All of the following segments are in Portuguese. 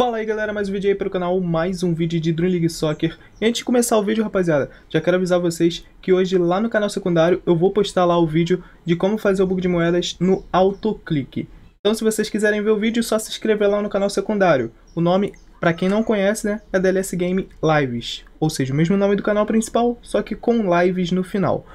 Fala aí galera, mais um vídeo aí para o canal, mais um vídeo de Dream League Soccer. E antes de começar o vídeo rapaziada, já quero avisar vocês que hoje lá no canal secundário eu vou postar lá o vídeo de como fazer o bug de moedas no autoclique. Então se vocês quiserem ver o vídeo, é só se inscrever lá no canal secundário. O nome, para quem não conhece, né, é DLS Game Lives, ou seja, o mesmo nome do canal principal, só que com lives no final.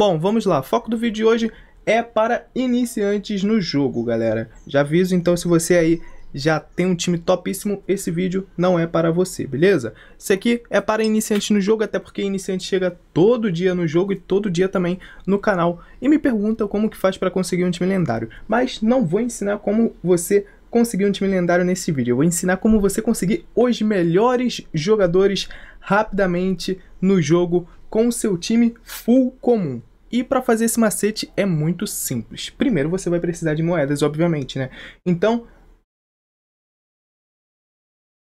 Bom, vamos lá, foco do vídeo de hoje é para iniciantes no jogo, galera. Já aviso, então, se você aí já tem um time topíssimo, esse vídeo não é para você, beleza? Isso aqui é para iniciante no jogo, até porque iniciante chega todo dia no jogo e todo dia também no canal e me pergunta como que faz para conseguir um time lendário. Mas não vou ensinar como você conseguir um time lendário nesse vídeo. Eu vou ensinar como você conseguir os melhores jogadores rapidamente no jogo com o seu time full comum. E para fazer esse macete é muito simples. Primeiro você vai precisar de moedas, obviamente, né? Então,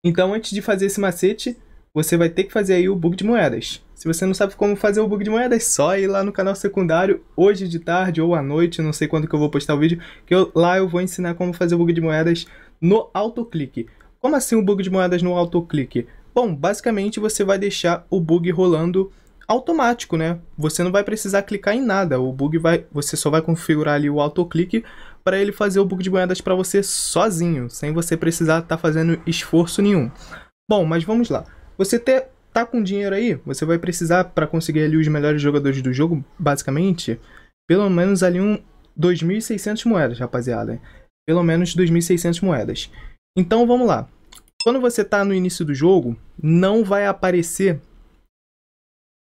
então, antes de fazer esse macete, você vai ter que fazer aí o bug de moedas. Se você não sabe como fazer o bug de moedas, só ir lá no canal secundário hoje de tarde ou à noite, não sei quando que eu vou postar o vídeo, que eu, lá eu vou ensinar como fazer o bug de moedas no autoclique. Como assim o bug de moedas no autoclique? Bom, basicamente você vai deixar o bug rolando automático, né? Você não vai precisar clicar em nada. O bug vai, você só vai configurar ali o autoclique para ele fazer o bug de moedas para você sozinho, sem você precisar estar tá fazendo esforço nenhum. Bom, mas vamos lá. Você ter, tá com dinheiro aí, você vai precisar para conseguir ali os melhores jogadores do jogo, basicamente, pelo menos ali um 2.600 moedas, rapaziada. Pelo menos 2.600 moedas. Então vamos lá. Quando você tá no início do jogo, não vai aparecer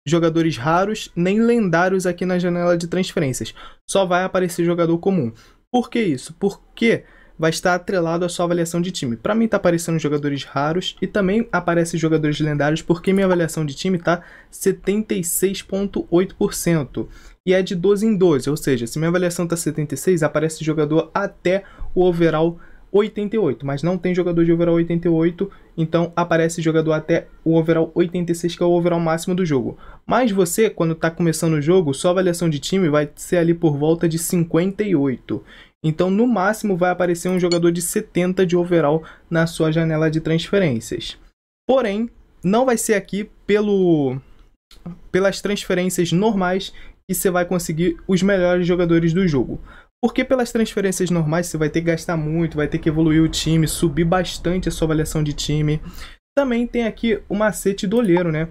jogadores raros nem lendários aqui na janela de transferências. Só vai aparecer jogador comum. Por que isso? Porque vai estar atrelado à sua avaliação de time. Para mim tá aparecendo jogadores raros e também aparece jogadores lendários porque minha avaliação de time tá 76.8% e é de 12 em 12, ou seja, se minha avaliação tá 76, aparece jogador até o overall 88, mas não tem jogador de overall 88, então aparece jogador até o overall 86, que é o overall máximo do jogo. Mas você, quando está começando o jogo, sua avaliação de time vai ser ali por volta de 58. Então, no máximo, vai aparecer um jogador de 70 de overall na sua janela de transferências. Porém, não vai ser aqui pelo pelas transferências normais que você vai conseguir os melhores jogadores do jogo. Porque pelas transferências normais você vai ter que gastar muito, vai ter que evoluir o time, subir bastante a sua avaliação de time. Também tem aqui o macete do olheiro, né?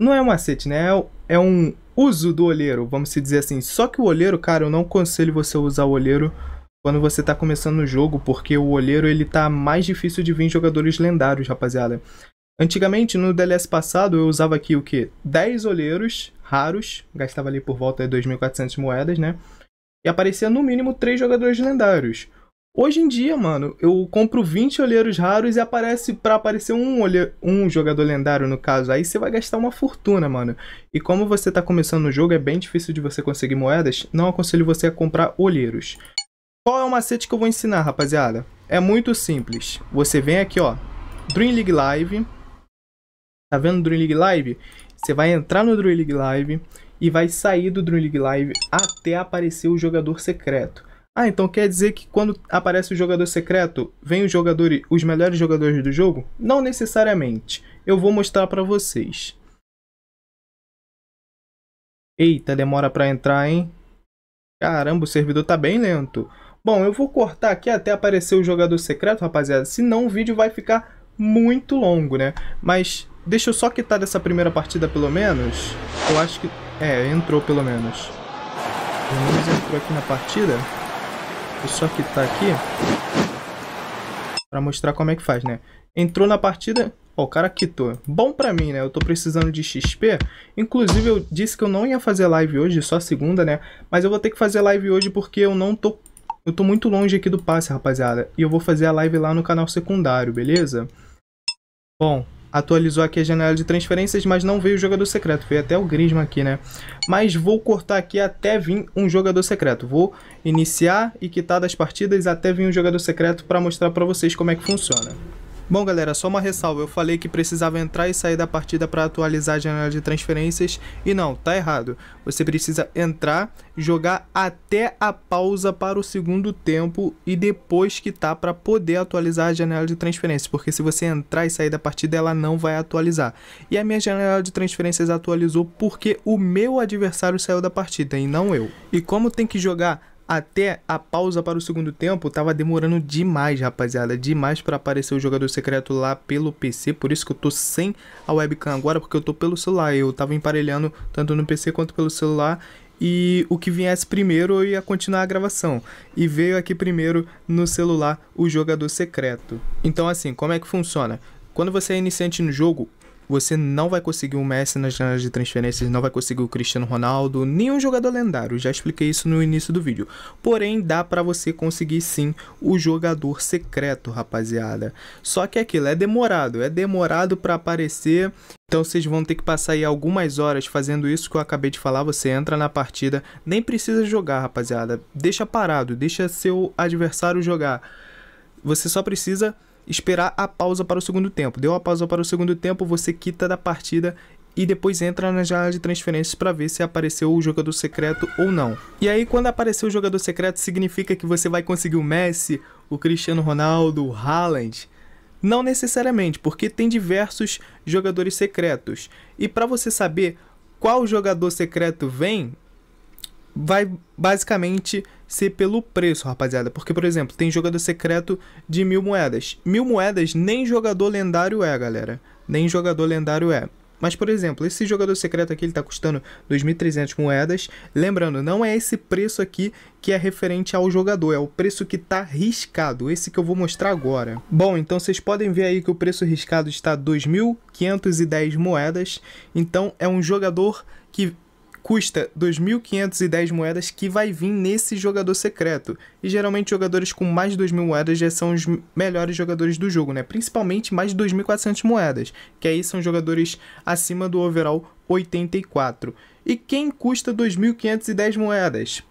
Não é um macete, né? É, é um uso do olheiro, vamos dizer assim. Só que o olheiro, cara, eu não aconselho você usar o olheiro quando você tá começando o jogo, porque o olheiro ele tá mais difícil de vir jogadores lendários, rapaziada. Antigamente, no DLS passado, eu usava aqui o que? 10 olheiros raros, gastava ali por volta de 2.400 moedas, né? e aparecia no mínimo três jogadores lendários. Hoje em dia, mano, eu compro 20 olheiros raros e aparece para aparecer um, olhe... um jogador lendário, no caso. Aí você vai gastar uma fortuna, mano. E como você tá começando o jogo, é bem difícil de você conseguir moedas, não aconselho você a comprar olheiros. Qual é o macete que eu vou ensinar, rapaziada? É muito simples. Você vem aqui, ó, Dream League Live. Tá vendo Dream League Live? Você vai entrar no Dream League Live e vai sair do Dream League Live até aparecer o jogador secreto. Ah, então quer dizer que quando aparece o jogador secreto, vem os jogadores, os melhores jogadores do jogo? Não necessariamente. Eu vou mostrar para vocês. Eita, demora para entrar, hein? Caramba, o servidor tá bem lento. Bom, eu vou cortar aqui até aparecer o jogador secreto, rapaziada. Senão o vídeo vai ficar muito longo, né? Mas Deixa eu só quitar dessa primeira partida pelo menos. Eu acho que... É, entrou pelo menos. Pelo menos entrou aqui na partida. Deixa eu só quitar aqui. Pra mostrar como é que faz, né? Entrou na partida... Ó, o cara quitou. Bom pra mim, né? Eu tô precisando de XP. Inclusive, eu disse que eu não ia fazer live hoje, só segunda, né? Mas eu vou ter que fazer live hoje porque eu não tô... Eu tô muito longe aqui do passe, rapaziada. E eu vou fazer a live lá no canal secundário, beleza? Bom, atualizou aqui a janela de transferências, mas não veio o jogador secreto, veio até o Grisma aqui, né? Mas vou cortar aqui até vir um jogador secreto. Vou iniciar e quitar das partidas até vir um jogador secreto para mostrar para vocês como é que funciona. Bom, galera, só uma ressalva. Eu falei que precisava entrar e sair da partida para atualizar a janela de transferências e não, tá errado. Você precisa entrar, jogar até a pausa para o segundo tempo e depois que tá para poder atualizar a janela de transferências, porque se você entrar e sair da partida, ela não vai atualizar. E a minha janela de transferências atualizou porque o meu adversário saiu da partida e não eu. E como tem que jogar até a pausa para o segundo tempo tava demorando demais, rapaziada. Demais para aparecer o jogador secreto lá pelo PC. Por isso que eu tô sem a webcam agora, porque eu tô pelo celular. Eu tava emparelhando tanto no PC quanto pelo celular. E o que viesse primeiro eu ia continuar a gravação. E veio aqui primeiro no celular o jogador secreto. Então, assim, como é que funciona? Quando você é iniciante no jogo, você não vai conseguir o Messi nas janelas de transferências, não vai conseguir o Cristiano Ronaldo, nenhum jogador lendário. Já expliquei isso no início do vídeo. Porém, dá para você conseguir sim o jogador secreto, rapaziada. Só que é aquilo é demorado, é demorado para aparecer. Então vocês vão ter que passar aí algumas horas fazendo isso que eu acabei de falar, você entra na partida, nem precisa jogar, rapaziada. Deixa parado, deixa seu adversário jogar. Você só precisa esperar a pausa para o segundo tempo. Deu a pausa para o segundo tempo, você quita da partida e depois entra na janela de transferências para ver se apareceu o jogador secreto ou não. E aí quando apareceu o jogador secreto significa que você vai conseguir o Messi, o Cristiano Ronaldo, o Haaland. Não necessariamente, porque tem diversos jogadores secretos. E para você saber qual jogador secreto vem, vai basicamente ser pelo preço, rapaziada. Porque, por exemplo, tem jogador secreto de mil moedas. Mil moedas nem jogador lendário é, galera. Nem jogador lendário é. Mas, por exemplo, esse jogador secreto aqui ele tá custando 2.300 moedas. Lembrando, não é esse preço aqui que é referente ao jogador, é o preço que tá riscado, esse que eu vou mostrar agora. Bom, então vocês podem ver aí que o preço riscado está 2.510 moedas. Então, é um jogador que custa 2.510 moedas que vai vir nesse jogador secreto. E geralmente jogadores com mais de 2.000 moedas já são os melhores jogadores do jogo, né? Principalmente mais de 2.400 moedas, que aí são jogadores acima do overall 84. E quem custa 2.510 moedas?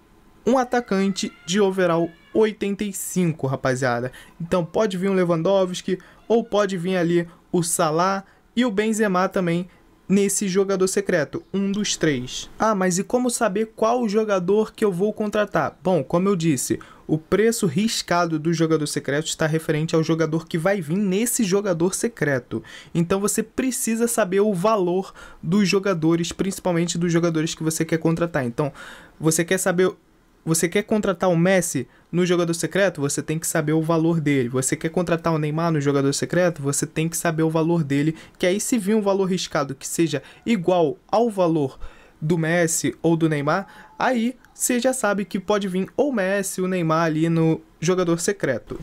Um atacante de overall 85, rapaziada. Então pode vir um Lewandowski ou pode vir ali o Salah e o Benzema também nesse jogador secreto, um dos três. Ah, mas e como saber qual jogador que eu vou contratar? Bom, como eu disse, o preço riscado do jogador secreto está referente ao jogador que vai vir nesse jogador secreto. Então você precisa saber o valor dos jogadores, principalmente dos jogadores que você quer contratar. Então, você quer saber você quer contratar o Messi no jogador secreto? Você tem que saber o valor dele. Você quer contratar o Neymar no jogador secreto? Você tem que saber o valor dele. Que aí, se vir um valor riscado que seja igual ao valor do Messi ou do Neymar, aí você já sabe que pode vir ou Messi ou Neymar ali no jogador secreto.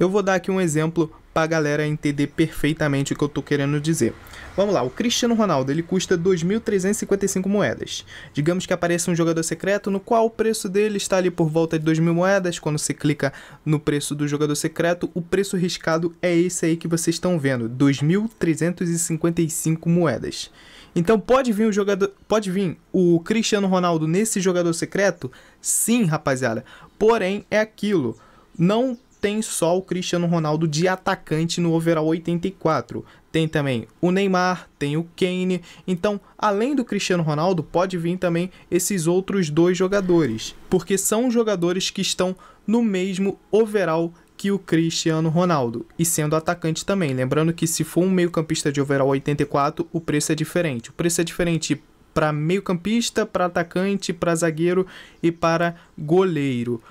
Eu vou dar aqui um exemplo para a galera entender perfeitamente o que eu estou querendo dizer. Vamos lá, o Cristiano Ronaldo ele custa 2.355 moedas. Digamos que apareça um jogador secreto no qual o preço dele está ali por volta de 2.000 moedas. Quando você clica no preço do jogador secreto, o preço riscado é esse aí que vocês estão vendo, 2.355 moedas. Então pode vir o jogador, pode vir o Cristiano Ronaldo nesse jogador secreto? Sim, rapaziada. Porém é aquilo, não tem só o Cristiano Ronaldo de atacante no overall 84. Tem também o Neymar, tem o Kane. Então, além do Cristiano Ronaldo, pode vir também esses outros dois jogadores, porque são jogadores que estão no mesmo overall que o Cristiano Ronaldo, e sendo atacante também. Lembrando que se for um meio-campista de overall 84, o preço é diferente. O preço é diferente para meio-campista, para atacante, para zagueiro e para goleiro.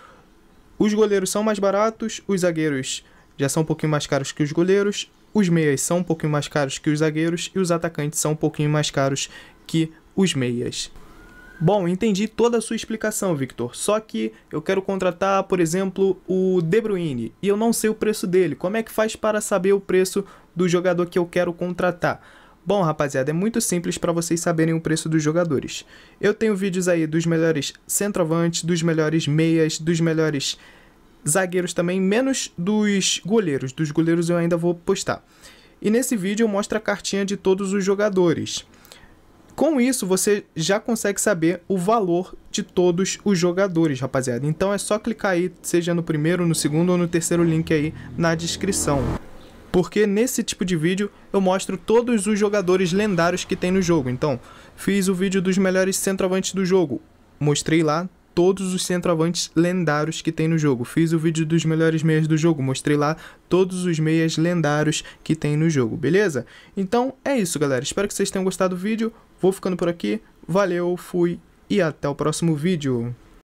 Os goleiros são mais baratos, os zagueiros já são um pouquinho mais caros que os goleiros, os meias são um pouquinho mais caros que os zagueiros e os atacantes são um pouquinho mais caros que os meias. Bom, entendi toda a sua explicação, Victor. Só que eu quero contratar, por exemplo, o De Bruyne e eu não sei o preço dele. Como é que faz para saber o preço do jogador que eu quero contratar? Bom, rapaziada, é muito simples para vocês saberem o preço dos jogadores. Eu tenho vídeos aí dos melhores centroavantes, dos melhores meias, dos melhores zagueiros também, menos dos goleiros. Dos goleiros eu ainda vou postar. E nesse vídeo eu mostro a cartinha de todos os jogadores. Com isso, você já consegue saber o valor de todos os jogadores, rapaziada. Então é só clicar aí, seja no primeiro, no segundo ou no terceiro link aí na descrição porque nesse tipo de vídeo eu mostro todos os jogadores lendários que tem no jogo. Então, fiz o vídeo dos melhores centroavantes do jogo, mostrei lá todos os centroavantes lendários que tem no jogo. Fiz o vídeo dos melhores meias do jogo, mostrei lá todos os meias lendários que tem no jogo, beleza? Então é isso, galera. Espero que vocês tenham gostado do vídeo. Vou ficando por aqui. Valeu, fui e até o próximo vídeo.